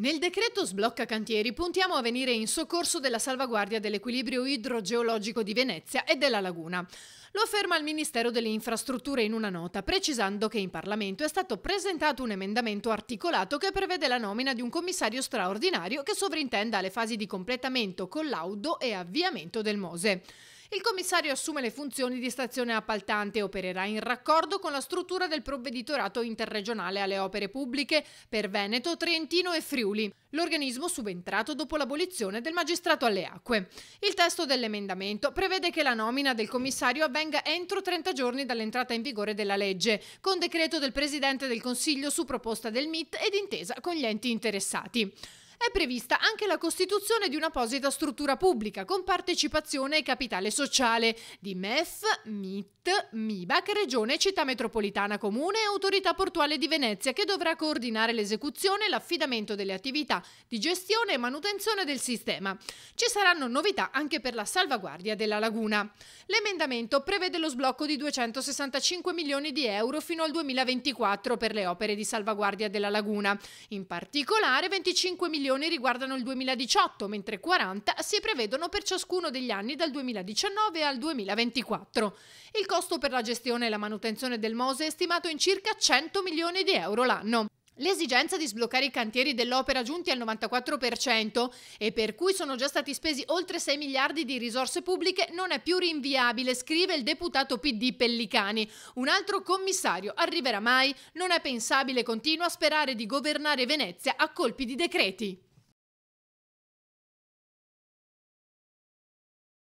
Nel decreto sblocca cantieri puntiamo a venire in soccorso della salvaguardia dell'equilibrio idrogeologico di Venezia e della laguna. Lo afferma il Ministero delle Infrastrutture in una nota, precisando che in Parlamento è stato presentato un emendamento articolato che prevede la nomina di un commissario straordinario che sovrintenda alle fasi di completamento, collaudo e avviamento del Mose. Il commissario assume le funzioni di stazione appaltante e opererà in raccordo con la struttura del provveditorato interregionale alle opere pubbliche per Veneto, Trentino e Friuli, l'organismo subentrato dopo l'abolizione del magistrato alle acque. Il testo dell'emendamento prevede che la nomina del commissario avvenga entro 30 giorni dall'entrata in vigore della legge, con decreto del Presidente del Consiglio su proposta del MIT ed intesa con gli enti interessati. È prevista anche la costituzione di un'apposita struttura pubblica con partecipazione e capitale sociale di MEF, MIT, MIBAC, Regione, Città Metropolitana Comune e Autorità Portuale di Venezia che dovrà coordinare l'esecuzione e l'affidamento delle attività di gestione e manutenzione del sistema. Ci saranno novità anche per la salvaguardia della laguna. L'emendamento prevede lo sblocco di 265 milioni di euro fino al 2024 per le opere di salvaguardia della laguna, in particolare 25 milioni milioni riguardano il 2018, mentre 40 si prevedono per ciascuno degli anni dal 2019 al 2024. Il costo per la gestione e la manutenzione del MOSE è stimato in circa 100 milioni di euro l'anno. L'esigenza di sbloccare i cantieri dell'opera giunti al 94% e per cui sono già stati spesi oltre 6 miliardi di risorse pubbliche non è più rinviabile, scrive il deputato PD Pellicani. Un altro commissario arriverà mai? Non è pensabile, continua, a sperare di governare Venezia a colpi di decreti.